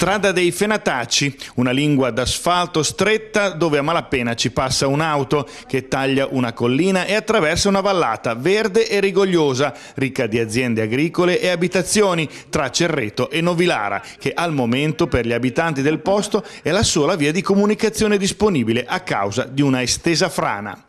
Strada dei Fenataci, una lingua d'asfalto stretta dove a malapena ci passa un'auto che taglia una collina e attraversa una vallata verde e rigogliosa, ricca di aziende agricole e abitazioni tra Cerreto e Novilara, che al momento per gli abitanti del posto è la sola via di comunicazione disponibile a causa di una estesa frana.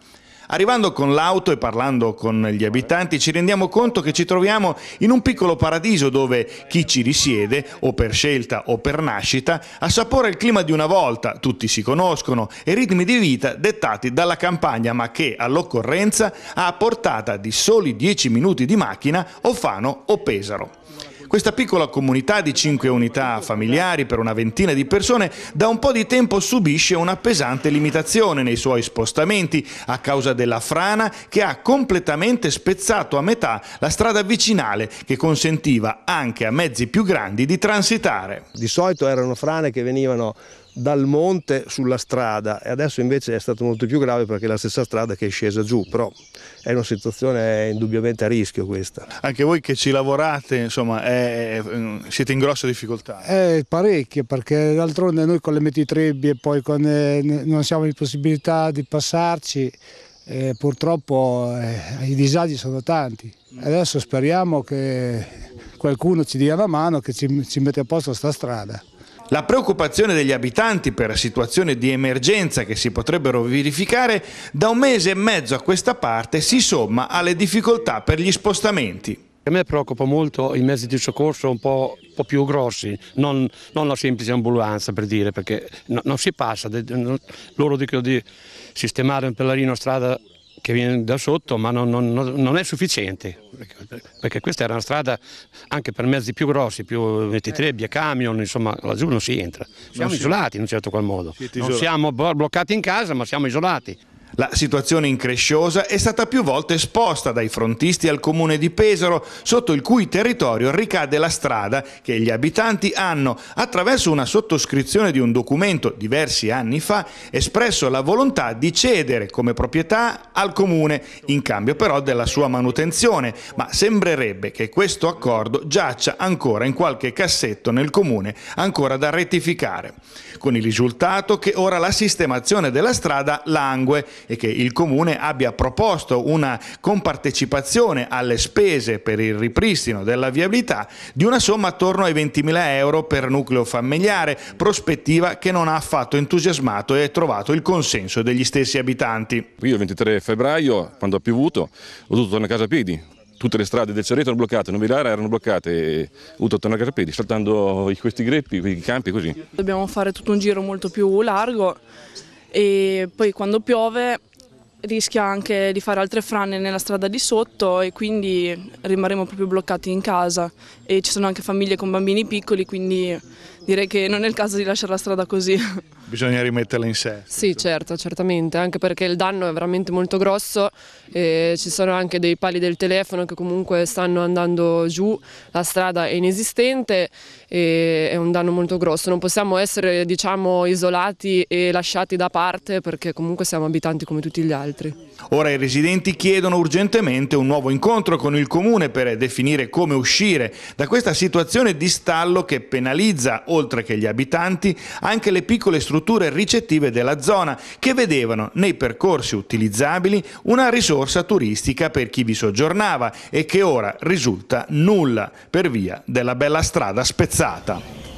Arrivando con l'auto e parlando con gli abitanti ci rendiamo conto che ci troviamo in un piccolo paradiso dove chi ci risiede, o per scelta o per nascita, assapora il clima di una volta, tutti si conoscono, e ritmi di vita dettati dalla campagna ma che all'occorrenza ha a portata di soli 10 minuti di macchina o Fano o Pesaro. Questa piccola comunità di 5 unità familiari per una ventina di persone da un po' di tempo subisce una pesante limitazione nei suoi spostamenti a causa della frana che ha completamente spezzato a metà la strada vicinale che consentiva anche a mezzi più grandi di transitare. Di solito erano frane che venivano dal monte sulla strada e adesso invece è stato molto più grave perché è la stessa strada che è scesa giù, però è una situazione indubbiamente a rischio questa. Anche voi che ci lavorate, insomma, è, siete in grosse difficoltà? Eh, parecchie, perché d'altronde noi con le mettitrebbie poi con, eh, non siamo in possibilità di passarci, eh, purtroppo eh, i disagi sono tanti. Adesso speriamo che qualcuno ci dia una mano, che ci, ci mette a posto questa strada. La preoccupazione degli abitanti per situazioni di emergenza che si potrebbero verificare da un mese e mezzo a questa parte si somma alle difficoltà per gli spostamenti. A me preoccupa molto i mezzi di soccorso un po', un po più grossi, non, non, la semplice ambulanza per dire, perché no, non si passa, loro dicono di sistemare un a strada che viene da sotto ma non, non, non, è sufficiente perché questa era una strada anche per mezzi più grossi, più 23, via camion, insomma laggiù non si entra, siamo non isolati si... in un certo qual modo, non siamo bloccati in casa ma siamo isolati. La situazione incresciosa è stata più volte esposta dai frontisti al comune di Pesaro, sotto il cui territorio ricade la strada che gli abitanti hanno, attraverso una sottoscrizione di un documento diversi anni fa, espresso la volontà di cedere come proprietà al comune, in cambio però della sua manutenzione, ma sembrerebbe che questo accordo giaccia ancora in qualche cassetto nel comune, ancora da rettificare, con il risultato che ora la sistemazione della strada langue, e che il Comune abbia proposto una compartecipazione alle spese per il ripristino della viabilità di una somma attorno ai 20.000 euro per nucleo familiare, prospettiva che non ha affatto entusiasmato e trovato il consenso degli stessi abitanti. Io il 23 febbraio, quando ha piovuto, ho dovuto tornare a casa a piedi, tutte le strade del Cerreto erano bloccate, Novilara erano bloccate, ho dovuto tornare a piedi, saltando questi greppi, i campi così. Dobbiamo fare tutto un giro molto più largo e poi quando piove rischia anche di fare altre frane nella strada di sotto e quindi rimarremo proprio bloccati in casa e ci sono anche famiglie con bambini piccoli quindi direi che non è il caso di lasciare la strada così. Bisogna rimetterla in sé. Sì, certo, certamente, anche perché il danno è veramente molto grosso, ci sono anche dei pali del telefono che comunque stanno andando giù, la strada è inesistente e è un danno molto grosso, non possiamo essere diciamo isolati e lasciati da parte perché comunque siamo abitanti come tutti gli altri. Ora i residenti chiedono urgentemente un nuovo incontro con il comune per definire come uscire da questa situazione di stallo che penalizza oltre che gli abitanti, anche le piccole strutture ricettive della zona che vedevano nei percorsi utilizzabili una risorsa turistica per chi vi soggiornava e che ora risulta nulla per via della bella strada spezzata.